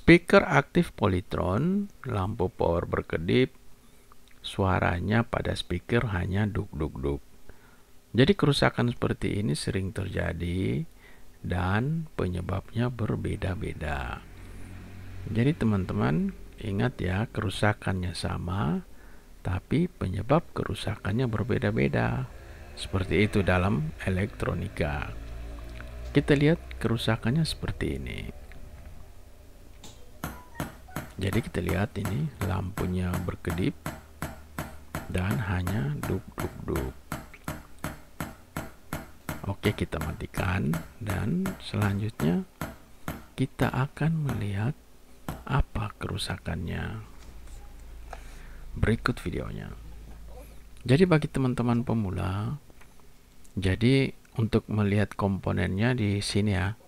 Speaker aktif polytron, lampu power berkedip, suaranya pada speaker hanya duk duk duk. Jadi kerusakan seperti ini sering terjadi dan penyebabnya berbeda-beda. Jadi teman-teman ingat ya kerusakannya sama tapi penyebab kerusakannya berbeda-beda. Seperti itu dalam elektronika. Kita lihat kerusakannya seperti ini jadi kita lihat ini lampunya berkedip dan hanya duk duk duk oke kita matikan dan selanjutnya kita akan melihat apa kerusakannya berikut videonya jadi bagi teman-teman pemula jadi untuk melihat komponennya di sini ya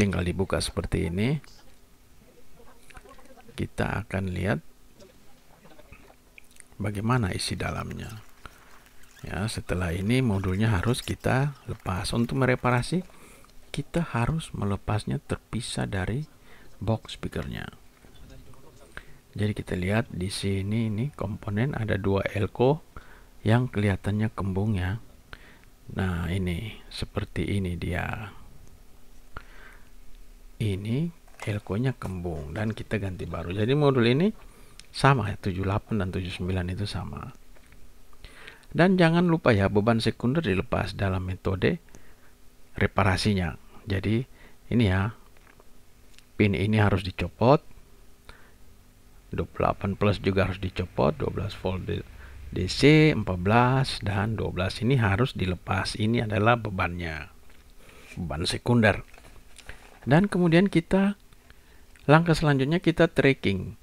tinggal dibuka seperti ini kita akan lihat bagaimana isi dalamnya. Ya, setelah ini modulnya harus kita lepas. Untuk mereparasi, kita harus melepasnya terpisah dari box speakernya. Jadi kita lihat di sini ini komponen ada dua elko yang kelihatannya kembung ya. Nah, ini seperti ini dia. Ini elko-nya kembung dan kita ganti baru. Jadi modul ini sama ya 78 dan 79 itu sama. Dan jangan lupa ya beban sekunder dilepas dalam metode reparasinya. Jadi ini ya pin ini harus dicopot 28 plus juga harus dicopot 12 volt DC 14 dan 12 ini harus dilepas. Ini adalah bebannya. Beban sekunder. Dan kemudian kita Langkah selanjutnya kita tracking.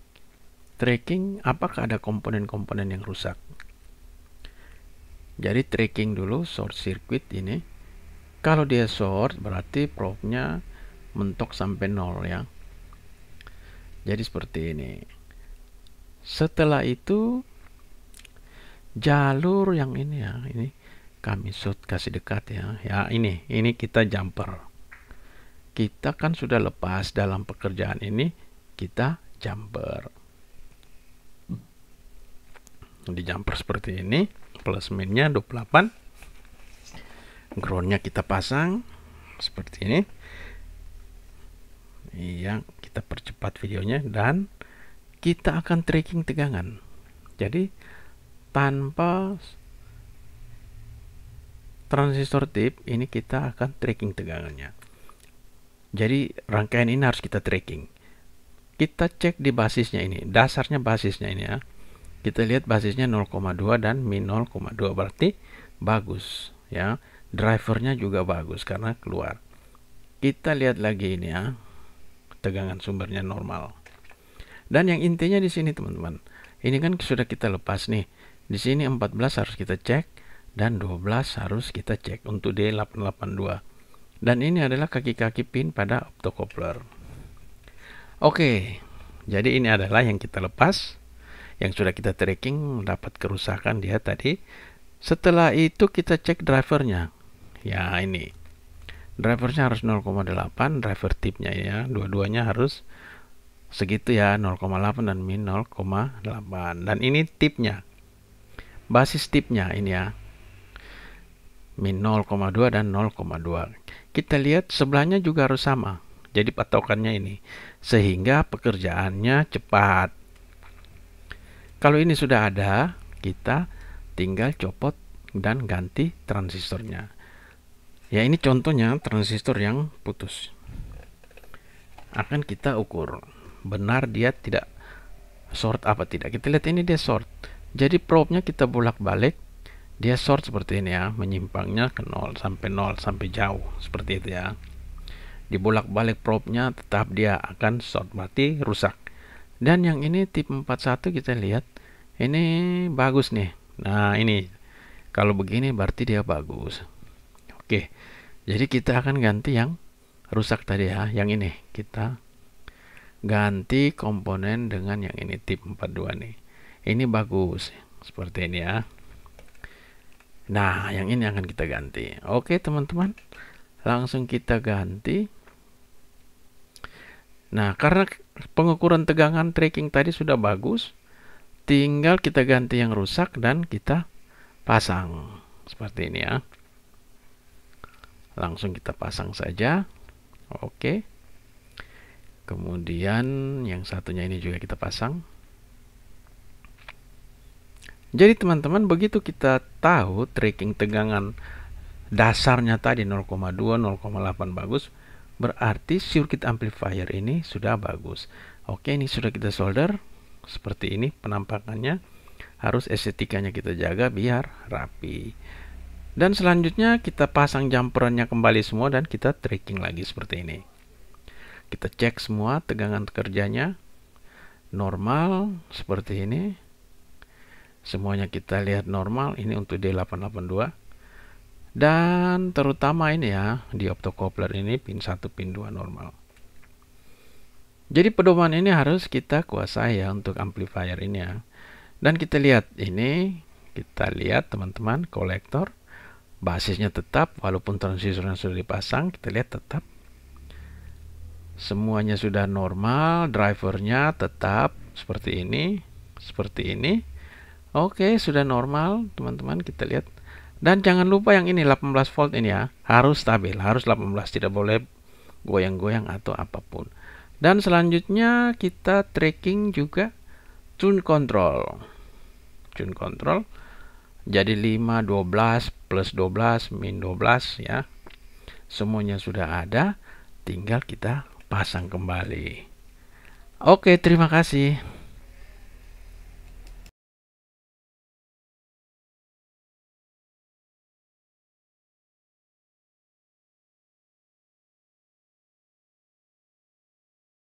Tracking apakah ada komponen-komponen yang rusak. Jadi tracking dulu short circuit ini. Kalau dia short berarti probe-nya mentok sampai nol ya. Jadi seperti ini. Setelah itu jalur yang ini ya, ini kami shoot kasih dekat ya. Ya ini, ini kita jumper kita kan sudah lepas dalam pekerjaan ini, kita jumper. Di jumper seperti ini, plus minnya 28. Groundnya kita pasang seperti ini. Yang kita percepat videonya dan kita akan tracking tegangan. Jadi tanpa transistor tip ini kita akan tracking tegangannya. Jadi rangkaian ini harus kita tracking. Kita cek di basisnya ini, dasarnya basisnya ini ya. Kita lihat basisnya 0,2 dan min 0,2 berarti bagus ya. Drivernya juga bagus karena keluar. Kita lihat lagi ini ya. Tegangan sumbernya normal. Dan yang intinya di sini teman-teman. Ini kan sudah kita lepas nih. Di sini 14 harus kita cek dan 12 harus kita cek untuk D882. Dan ini adalah kaki-kaki pin pada optocoupler. Oke, jadi ini adalah yang kita lepas, yang sudah kita tracking dapat kerusakan dia tadi. Setelah itu kita cek drivernya. Ya, ini. Drivernya harus 0,8, driver tipnya ya, dua-duanya harus segitu ya 0,8 dan min 0,8 dan ini tipnya basis tipnya ini ya min 0,2 dan 0,2 kita lihat sebelahnya juga harus sama. Jadi patokannya ini. Sehingga pekerjaannya cepat. Kalau ini sudah ada, kita tinggal copot dan ganti transistornya. Ya ini contohnya transistor yang putus. Akan kita ukur. Benar dia tidak short apa tidak. Kita lihat ini dia short. Jadi probe-nya kita bolak-balik dia short seperti ini ya menyimpangnya ke 0 sampai 0 sampai jauh seperti itu ya dibolak balik propnya tetap dia akan short berarti rusak dan yang ini tip 41 kita lihat ini bagus nih nah ini kalau begini berarti dia bagus oke jadi kita akan ganti yang rusak tadi ya yang ini kita ganti komponen dengan yang ini tip 42 nih ini bagus seperti ini ya Nah, yang ini akan kita ganti. Oke, teman-teman. Langsung kita ganti. Nah, karena pengukuran tegangan tracking tadi sudah bagus, tinggal kita ganti yang rusak dan kita pasang. Seperti ini ya. Langsung kita pasang saja. Oke. Kemudian yang satunya ini juga kita pasang. Jadi teman-teman begitu kita tahu tracking tegangan dasarnya tadi 0,2, 0,8 bagus, berarti circuit amplifier ini sudah bagus. Oke, ini sudah kita solder seperti ini penampakannya. Harus estetikanya kita jaga biar rapi. Dan selanjutnya kita pasang jumperannya kembali semua dan kita tracking lagi seperti ini. Kita cek semua tegangan kerjanya normal seperti ini semuanya kita lihat normal ini untuk D882 dan terutama ini ya di optocoupler ini pin 1 pin 2 normal jadi pedoman ini harus kita kuasai ya untuk amplifier ini ya dan kita lihat ini kita lihat teman-teman kolektor basisnya tetap walaupun transistornya sudah dipasang kita lihat tetap semuanya sudah normal drivernya tetap seperti ini seperti ini Oke, sudah normal, teman-teman. Kita lihat. Dan jangan lupa yang ini 18 volt ini ya, harus stabil, harus 18, tidak boleh goyang-goyang atau apapun. Dan selanjutnya kita tracking juga tune control. Tune control jadi 5 12 plus 12 min 12 ya. Semuanya sudah ada, tinggal kita pasang kembali. Oke, terima kasih.